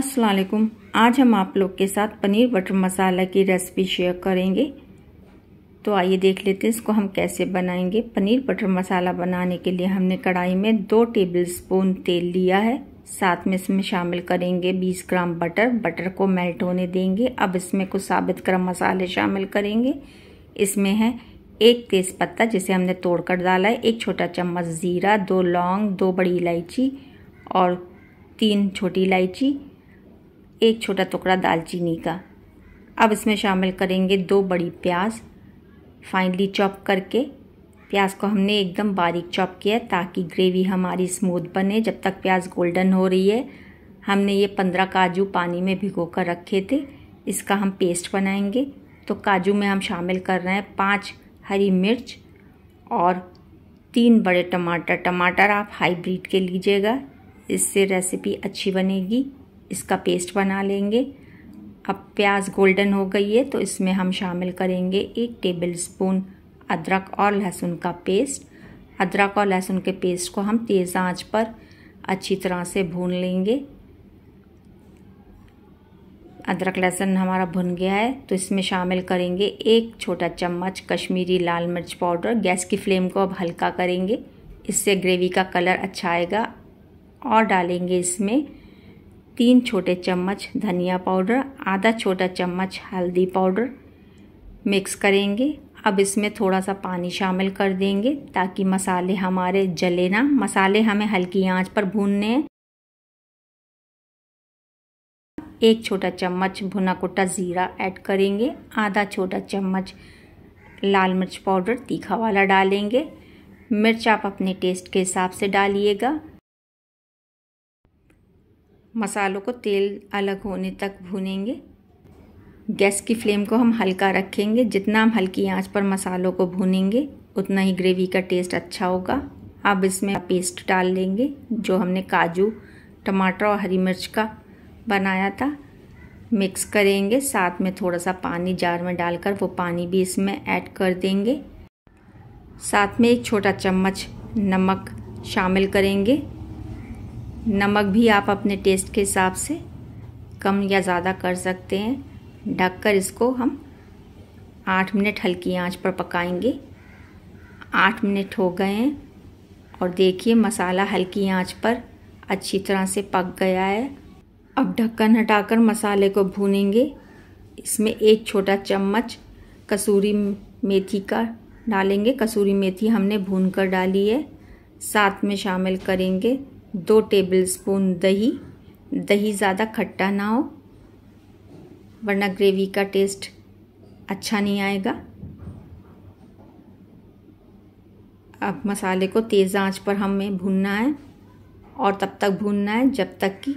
असलकुम आज हम आप लोग के साथ पनीर बटर मसाला की रेसिपी शेयर करेंगे तो आइए देख लेते हैं इसको हम कैसे बनाएंगे पनीर बटर मसाला बनाने के लिए हमने कढ़ाई में दो टेबलस्पून तेल लिया है साथ में इसमें शामिल करेंगे 20 ग्राम बटर बटर को मेल्ट होने देंगे अब इसमें कुछ साबित गर्म मसाले शामिल करेंगे इसमें है एक तेज़पत्ता जिसे हमने कर डाला है एक छोटा चम्मच ज़ीरा दो लौंग दो बड़ी इलायची और तीन छोटी इलायची एक छोटा टुकड़ा दालचीनी का अब इसमें शामिल करेंगे दो बड़ी प्याज फाइनली चॉप करके प्याज को हमने एकदम बारीक चॉप किया है ताकि ग्रेवी हमारी स्मूथ बने जब तक प्याज गोल्डन हो रही है हमने ये पंद्रह काजू पानी में भिगो कर रखे थे इसका हम पेस्ट बनाएंगे तो काजू में हम शामिल कर रहे हैं पाँच हरी मिर्च और तीन बड़े टमाटर टमाटर आप हाईब्रिड के लीजिएगा इससे रेसिपी अच्छी बनेगी इसका पेस्ट बना लेंगे अब प्याज गोल्डन हो गई है तो इसमें हम शामिल करेंगे एक टेबल स्पून अदरक और लहसुन का पेस्ट अदरक और लहसुन के पेस्ट को हम तेज़ आंच पर अच्छी तरह से भून लेंगे अदरक लहसुन हमारा भुन गया है तो इसमें शामिल करेंगे एक छोटा चम्मच कश्मीरी लाल मिर्च पाउडर गैस की फ्लेम को अब हल्का करेंगे इससे ग्रेवी का कलर अच्छा आएगा और डालेंगे इसमें तीन छोटे चम्मच धनिया पाउडर आधा छोटा चम्मच हल्दी पाउडर मिक्स करेंगे अब इसमें थोड़ा सा पानी शामिल कर देंगे ताकि मसाले हमारे जले ना मसाले हमें हल्की आंच पर भूनने हैं एक छोटा चम्मच भुना कुटा ज़ीरा ऐड करेंगे आधा छोटा चम्मच लाल मिर्च पाउडर तीखा वाला डालेंगे मिर्च आप अपने टेस्ट के हिसाब से डालिएगा मसालों को तेल अलग होने तक भूनेंगे गैस की फ्लेम को हम हल्का रखेंगे जितना हम हल्की आंच पर मसालों को भूनेंगे उतना ही ग्रेवी का टेस्ट अच्छा होगा अब इसमें पेस्ट डाल लेंगे जो हमने काजू टमाटर और हरी मिर्च का बनाया था मिक्स करेंगे साथ में थोड़ा सा पानी जार में डालकर वो पानी भी इसमें ऐड कर देंगे साथ में एक छोटा चम्मच नमक शामिल करेंगे नमक भी आप अपने टेस्ट के हिसाब से कम या ज़्यादा कर सकते हैं ढककर इसको हम आठ मिनट हल्की आंच पर पकाएंगे आठ मिनट हो गए हैं और देखिए मसाला हल्की आंच पर अच्छी तरह से पक गया है अब ढक्कन हटाकर मसाले को भूनेंगे इसमें एक छोटा चम्मच कसूरी मेथी का डालेंगे कसूरी मेथी हमने भून कर डाली है साथ में शामिल करेंगे दो टेबलस्पून दही दही ज़्यादा खट्टा ना हो वरना ग्रेवी का टेस्ट अच्छा नहीं आएगा अब मसाले को तेज़ आंच पर हमें भूनना है और तब तक भूनना है जब तक कि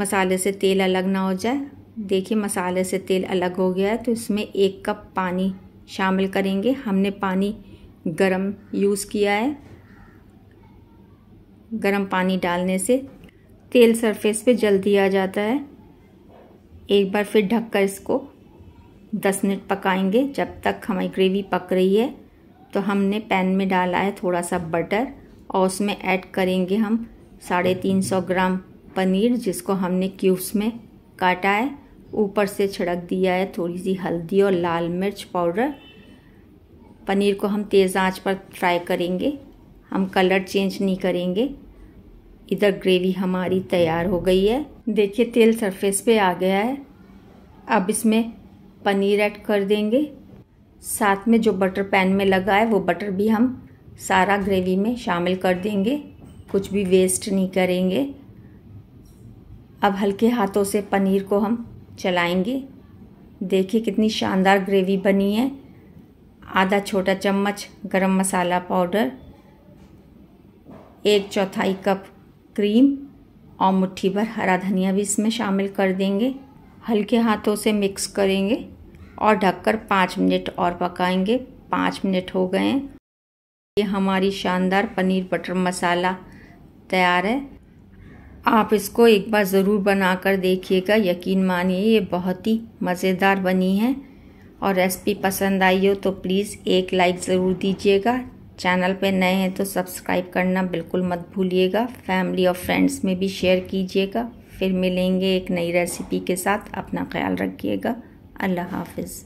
मसाले से तेल अलग ना हो जाए देखिए मसाले से तेल अलग हो गया है तो इसमें एक कप पानी शामिल करेंगे हमने पानी गरम यूज़ किया है गर्म पानी डालने से तेल सरफेस पे जल्दी आ जाता है एक बार फिर ढककर इसको 10 मिनट पकाएंगे जब तक हमारी ग्रेवी पक रही है तो हमने पैन में डाला है थोड़ा सा बटर और उसमें ऐड करेंगे हम साढ़े तीन सौ ग्राम पनीर जिसको हमने क्यूब्स में काटा है ऊपर से छिड़क दिया है थोड़ी सी हल्दी और लाल मिर्च पाउडर पनीर को हम तेज़ आंच पर फ्राई करेंगे हम कलर चेंज नहीं करेंगे इधर ग्रेवी हमारी तैयार हो गई है देखिए तेल सरफेस पे आ गया है अब इसमें पनीर ऐड कर देंगे साथ में जो बटर पैन में लगा है वो बटर भी हम सारा ग्रेवी में शामिल कर देंगे कुछ भी वेस्ट नहीं करेंगे अब हल्के हाथों से पनीर को हम चलाएंगे देखिए कितनी शानदार ग्रेवी बनी है आधा छोटा चम्मच गरम मसाला पाउडर एक चौथाई कप क्रीम और मुट्ठी भर हरा धनिया भी इसमें शामिल कर देंगे हल्के हाथों से मिक्स करेंगे और ढककर पाँच मिनट और पकाएंगे पाँच मिनट हो गए हैं ये हमारी शानदार पनीर बटर मसाला तैयार है आप इसको एक बार ज़रूर बनाकर देखिएगा यकीन मानिए ये बहुत ही मज़ेदार बनी है और रेसिपी पसंद आई हो तो प्लीज़ एक लाइक ज़रूर दीजिएगा चैनल पे नए हैं तो सब्सक्राइब करना बिल्कुल मत भूलिएगा फैमिली और फ्रेंड्स में भी शेयर कीजिएगा फिर मिलेंगे एक नई रेसिपी के साथ अपना ख्याल रखिएगा अल्लाह हाफिज़